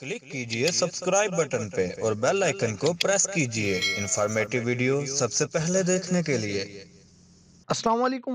click कीजिए subscribe button पे और बेल आइकन को प्रेस कीजिए इन्फॉर्मेटिव वीडियो सबसे पहले देखने के लिए अस्सलाम वालेकुम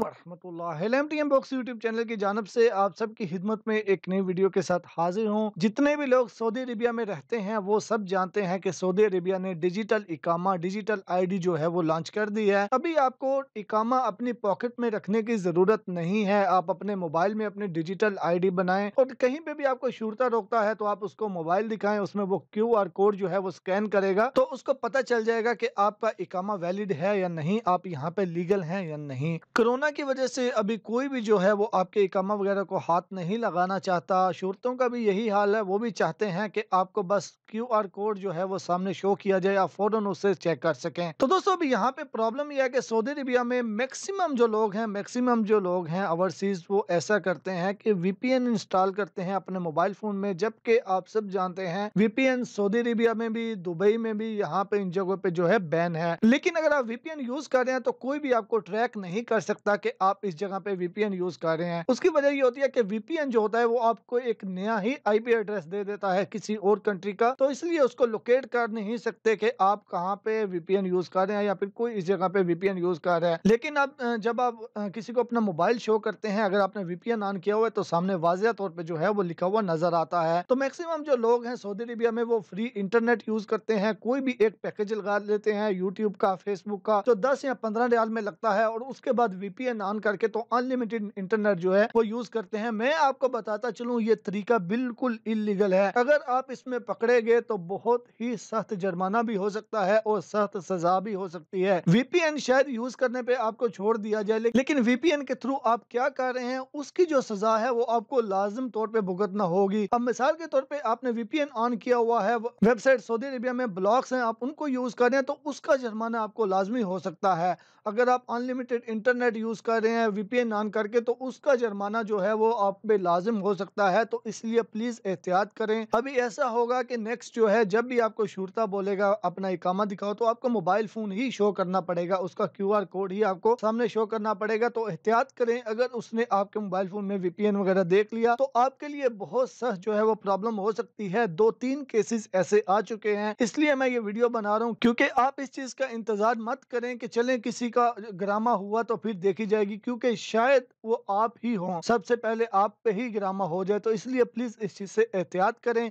बॉक्स यूट्यूब चैनल की जानब से आप सबकी खिदमत में एक नई वीडियो के साथ हाजिर हूँ जितने भी लोग सऊदी अरेबिया में रहते हैं वो सब जानते हैं कि सऊदी अरेबिया ने डिजिटल इकामा डिजिटल आईडी जो है वो लॉन्च कर दी है अभी आपको इकामा अपनी पॉकेट में रखने की जरूरत नहीं है आप अपने मोबाइल में अपनी डिजिटल आई डी बनाए और कहीं पे भी आपको शुरता रोकता है तो आप उसको मोबाइल दिखाएं उसमें वो क्यू आर कोड जो है वो स्कैन करेगा तो उसको पता चल जाएगा की आपका इकामा वैलिड है या नहीं आप यहाँ पे लीगल है या नहीं नहीं कोरोना की वजह से अभी कोई भी जो है वो आपके इकामा वगैरह को हाथ नहीं लगाना चाहता शुरतों का भी यही हाल है वो भी चाहते हैं कि आपको बस क्यू आर कोड जो है वो सामने शो किया जाए आप फौरन उससे चेक कर सकें तो दोस्तों अभी यहाँ पे प्रॉब्लम यह है कि सऊदी अरबिया में मैक्सिमम जो लोग हैं मैक्सिमम जो लोग हैं ओवरसीज वो ऐसा करते हैं कि वीपीएन इंस्टॉल करते हैं अपने मोबाइल फोन में जबकि आप सब जानते हैं वीपीएन सऊदी अरेबिया में भी दुबई में भी यहाँ पे इन जगहों पे जो है बैन है लेकिन अगर आप वीपीएन यूज कर रहे हैं तो कोई भी आपको ट्रैक नहीं नहीं कर सकता कि आप इस जगह पे वीपीएन यूज कर रहे हैं उसकी वजह ये होती है कि वीपीएन जो होता है वो आपको एक नया ही आईपी एड्रेस दे देता है किसी और कंट्री का तो इसलिए उसको लोकेट कर नहीं सकते कि आप कहाँ पे वीपीएन यूज कर रहे हैं या फिर कोई इस जगह पे वीपीएन यूज कर रहा है लेकिन आप जब आप किसी को अपना मोबाइल शो करते हैं अगर आपने वीपीएन ऑन किया हुआ है तो सामने वाजिया तौर पर जो है वो लिखा हुआ नजर आता है तो मैक्सिमम जो लोग हैं सऊदी अरेबिया में वो फ्री इंटरनेट यूज करते हैं कोई भी एक पैकेज लगा लेते हैं यूट्यूब का फेसबुक का तो दस या पंद्रह रियाल में लगता है और उसके बाद वीपीएन ऑन करके तो अनलिमिटेड इंटरनेट जो है वो यूज करते हैं मैं आपको बताता चलूँ ये तरीका बिल्कुल इलीगल है अगर आप इसमें पकड़े गए तो बहुत ही सख्त जुर्माना भी हो सकता है और सख्त सजा भी हो सकती है वीपीएन शायद यूज करने पे आपको छोड़ दिया जाए लेकिन वीपीएन के थ्रू आप क्या कर रहे हैं उसकी जो सजा है वो आपको लाजम तौर पर भुगतना होगी अब मिसाल के तौर पर आपने वीपीएन ऑन किया हुआ है वेबसाइट सऊदी अरेबिया में ब्लॉक्स हैं आप उनको यूज करें तो उसका जुर्माना आपको लाजमी हो सकता है अगर आप अनलिमिटेड इंटरनेट यूज़ कर रहे हैं वीपीएन ऑन करके तो उसका जुर्माना जो है वो आप पे लाजिम हो सकता है तो इसलिए प्लीज़ एहतियात करें अभी ऐसा होगा कि नेक्स्ट जो है जब भी आपको शुरता बोलेगा अपना इकामा दिखाओ तो आपको मोबाइल फ़ोन ही शो करना पड़ेगा उसका क्यू कोड ही आपको सामने शो करना पड़ेगा तो एहतियात करें अगर उसने आपके मोबाइल फ़ोन में वीपीएन वगैरह देख लिया तो आपके लिए बहुत सह जो है वो प्रॉब्लम हो सकती है दो तीन केसेस ऐसे आ चुके हैं इसलिए मैं ये वीडियो बना रहा हूँ क्योंकि आप इस चीज़ का इंतजार मत करें कि चले किसी का ग्रामा हुआ हुआ तो फिर देखी जाएगी क्योंकि शायद वो आप ही हों सबसे पहले आप पे ही गिरामा हो जाए तो इसलिए प्लीज इस चीज से एहतियात करें